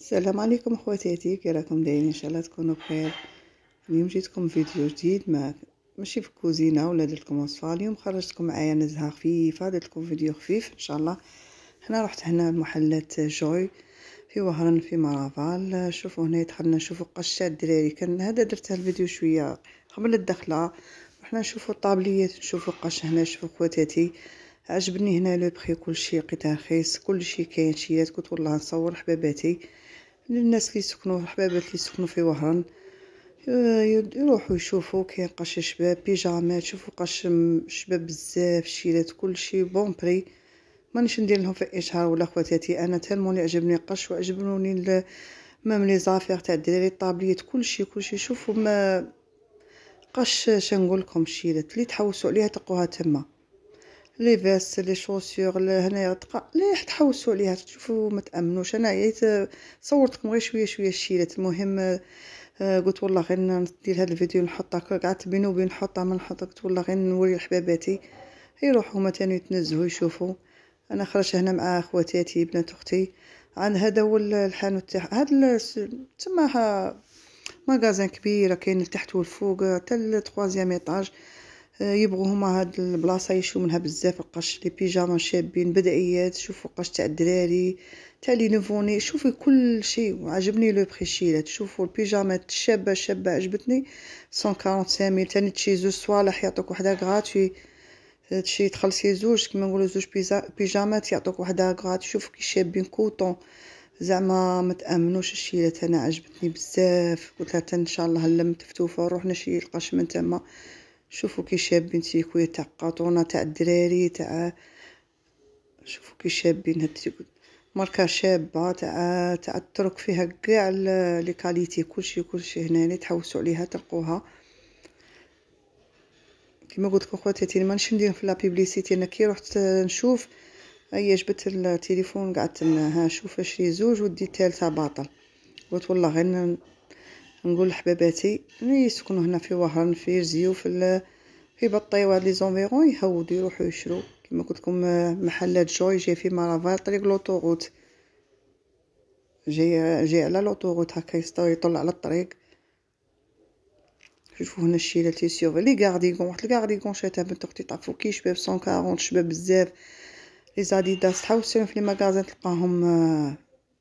السلام عليكم خواتاتي كي راكم دايرين ان شاء الله تكونوا بخير اليوم جيتكم فيديو جديد ما ماشي في الكوزينه ولا لكم وصفه اليوم خرجتكم معايا نزهه خفيفه لكم فيديو خفيف ان شاء الله هنا رحت هنا لمحلات جوي في وهران في مرافال شوفوا هنا دخلنا نشوفوا قشه الدراري كان هذا درت الفيديو شويه قبل الدخله رحنا نشوفوا الطابليات نشوفوا قش هنا شوفوا خواتاتي عجبني هنا لو بخي كلشي لقيتها رخيص كلشي كاين شيات قلت والله نصور حباباتي للناس اللي يسكنوا الحبابات اللي يسكنوا في وهران يروحوا يشوفوا كاين قش شباب بيجامات شوفوا قش شباب بزاف شيلات كل شيء بون بري مانيش ندير لهم في اشهار ولا خواتاتي انا تالموني عجبني القش وعجبوني مام لي زافير تاع الدراري الطابليات كل شيء كل شيء شوفوا ما قش شنقول لكم شيلات اللي تحوسوا عليها تلقوها تما لي فيست لي شوسيغ هنايا تقا لا تحوسوا عليها تشوفوا ما تامنوش انايا صورتكم غير شويه شويه الشيلات المهم آه، قلت والله غير ندير هذا الفيديو نحطها قعدت بيني وبين نحطها ما نحطها قلت والله غير نوري لحباباتي يروحوا هما ثاني يتنزهوا يشوفوا انا خرجت هنا مع خواتاتي بنات اختي عن هذا هو الحانوت تاع هذا تسمى مغازان كبيره كاين لتحت والفوق حتى لتروازيام ايطاج يبغوا هما هاد البلاصه يشوفوا منها بزاف القش لي بيجاما شابين بدعيات شوفوا القش تاع الدراري تاع لي نوفوني شوفوا كل شيء وعجبني لو بريشيلات شوفوا البيجامات الشابه الشابه عجبتني 145 ميل تاني تشي زوج صوالح يعطوك وحده غراتوي تشي تخلصي زوج كيما نقولوا زوج بيجامات يعطوك وحده غرات شوفوا كي شابين كوطون زعما ما تامنوش الشيلات انا عجبتني بزاف قلت لها ان شاء الله هلم تفتوفه نروح نشري القش من تما شوفوا كي شابين تيكويت تاع قاطونة تاع الدراري تاع شوفوا كي شابين هاد التيكويت ماركه شابه تاع تاع الترك فيها كاع لي كاليتي كلشي كلشي هنا تحوسوا عليها تلقوها كيما قلت لكم خواتي تي مانش ندير في لا بيبليسيتي انا كي رحت نشوف هيا جبت التليفون قعدت ها شوف اش لي زوج ودي الثالثه باطل قلت والله غير نقول لحباباتي اللي يسكنوا هنا في وهران في زيو في في بطيوه لي زونفيرون يهودوا يروحوا يشرو كما قلت لكم آه، محلات جوي جاي في مارافال طريق لوطوغوت جاي جاي على لوطوغوت هكا يطلع على الطريق شوفوا هنا الشيله تي سيوف لي غارديغون واحد الغارديغون شات بنت اختي طافو كي شباب 140 شباب بزاف لي زاديداس تحوسوا في لي مغازين تلقاهم آه،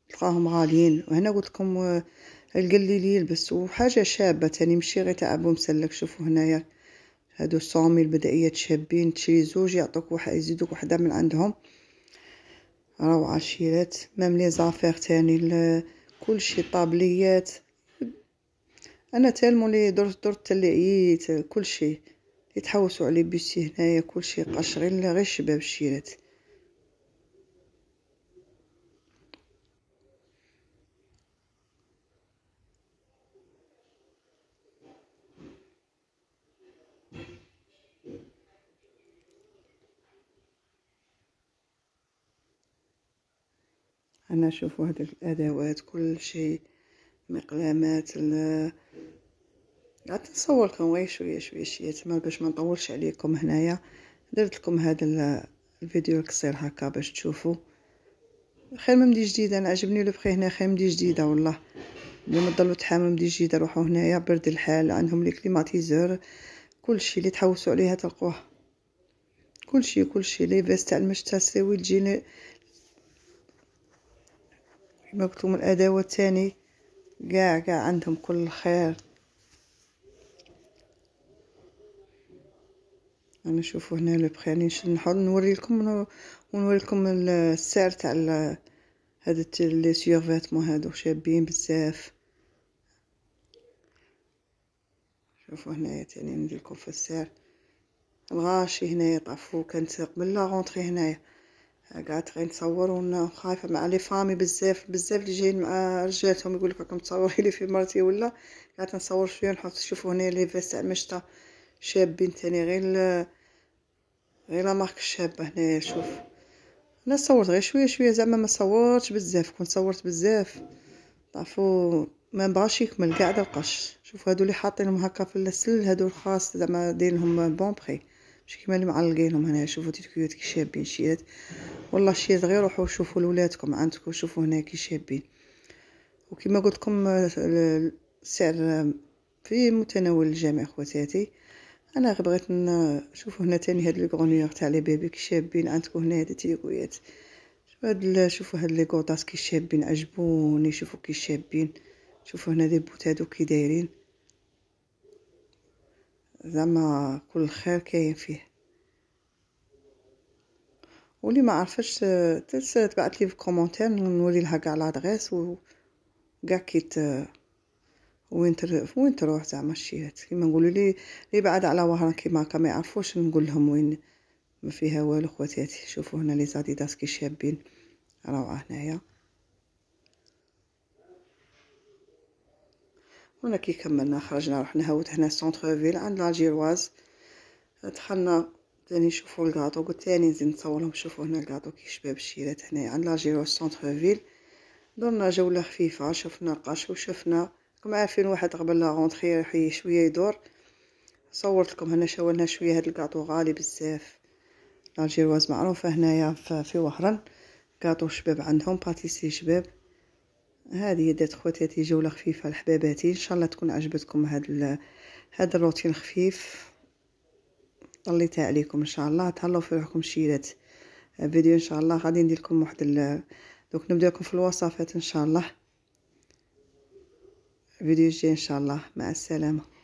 تلقاهم غاليين وهنا قلت لكم آه، قال لي يلبس وحاجة شابة تاني مشي غير تاع أبو مسلك شوفوا هنايا هادو الصواميل البدائية تشابين تشري زوج يعطوك واحد يزيدوك وحدة من عندهم روعة شيلات مام لي زافير تاني كلشي طابليات انا تالمو لي درت درت تالي عييت كلشي يتحوسوا عليه بيسي هنايا كلشي قش غير غير شباب شيلات انا شوفوا هاد الادوات كل شيء ال غادي نصور لكم غير شويه شويه شويه تما باش ما نطولش عليكم هنايا درت لكم هذا الفيديو القصير هكا باش تشوفوا خير من مدي جديده انا عجبني لو بخي هنا خير مدي جديده والله اللي تضلوا تحاموا مدي جديده روحوا هنايا برد الحال عندهم لي كليماتيزور كلشي اللي تحوسوا عليها تلقوه كلشي كلشي لي فيست تاع المشتاسي سيوي مكتوم الادوات الثاني كاع كاع عندهم كل خير انا شوفوا هنا لو بخي يعني نحاول نوري لكم ونوري لكم السعر تاع هذا لي سيرفاتمون هادو شابين بزاف شوفوا هنايا تاني ندير لكم في السعر الغاشي هنايا طافو كانت قبل لا رونتري هنايا قعدت نصور يتصورون خايفة مع لي فامي بزاف بزاف اللي جايين مع رجالتهم يقول لك راكم تصوري لي في مرتي ولا قعدت نصور شويه نحط شوفوا هنا لي فيست تاع مشتا شابين تاني غير غير لا مارك الشابه هنايا شوف انا صورت غير شويه شويه زعما ما صورتش بزاف كون صورت بزاف تعرفوا ما بغاش يكمل قاعده القش شوف هادو اللي حاطينهم هكا في السل هادو الخاص زعما دايرهم بون بري مش كيما اللي معلقينهم هنا شوفوا تي كي شابين شيات والله شيات غير روحوا شوفوا لولادكم عندكم شوفوا هنا كي شابين وكيما قلت لكم السعر في متناول الجميع خواتاتي انا غير بغيت نشوفوا هنا تاني هاد لي تاع لي بيبي كي شابين عندكم هنا هاد التيكويات هاد شوفوا هاد لي كوطاس كي شابين عجبوني شوفوا كي شابين شوفوا هنا لي بوت هادو كي دايرين زعما كل خير كاين فيه ولي ما عرفتش تبعت لي في كومونتير نولي لها كاع لادريس و كاع كي وين تر... وين تروح زعما الشيات كيما نقولوا لي لي بعد على وهران كيما هكا ما يعرفوش نقول لهم وين ما فيها والو خواتاتي شوفوا هنا لي زاديداس كي شابين روعه هنايا وانا كي كملنا خرجنا رحنا هاوت هنا سونتر فيل عند لاجيرواز دخلنا تاني نشوفوا الكاطو قلت تاني نزيد نصورهم شوفوا هنا الكاطو كي شباب الشيرات هنايا عند لاجيرواز سونتر فيل درنا جوله خفيفه شفنا القش وشفنا راكم عارفين واحد قبل لا غونطخي شويه يدور صورت لكم هنا شاولنا شويه هاد الكاطو غالي بزاف لاجيرواز معروفه هنايا في وهران كاطو شباب عندهم باتيسي شباب هذه دات خواتاتي جوله خفيفه لحباباتي ان شاء الله تكون عجبتكم هاد هذا الروتين خفيف طليتها عليكم ان شاء الله تهلاو في روحكم شيلات فيديو ان شاء الله غادي ندير لكم واحد دوك نبدا لكم في الوصفات ان شاء الله فيديو جاي ان شاء الله مع السلامه